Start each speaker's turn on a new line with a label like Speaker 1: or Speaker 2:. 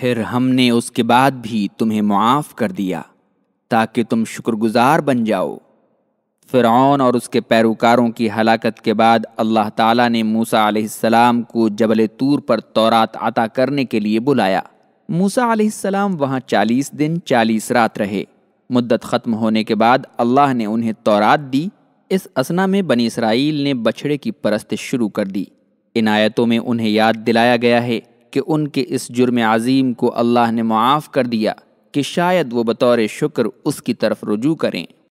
Speaker 1: फिर हमने उसके बाद भी तुम्हें मुआफ़ कर दिया ताकि तुम शुक्रगुजार बन जाओ फिर और उसके पैरोकारों की हलाकत के बाद अल्लाह ताला ने मूसा आसमाम को जबल तूर पर तौरात अता करने के लिए बुलाया मूसा आसमाम वहाँ चालीस दिन चालीस रात रहे मुद्दत ख़त्म होने के बाद अल्लाह ने उन्हें तौरात दी इस असना में बनी इसराइल ने बछड़े की परस्त शुरू कर दी इनायतों में उन्हें याद दिलाया गया है کہ ان کے اس جرم عظیم کو اللہ نے معاف کر دیا کہ شاید وہ بطور شکر اس کی طرف رجوع کریں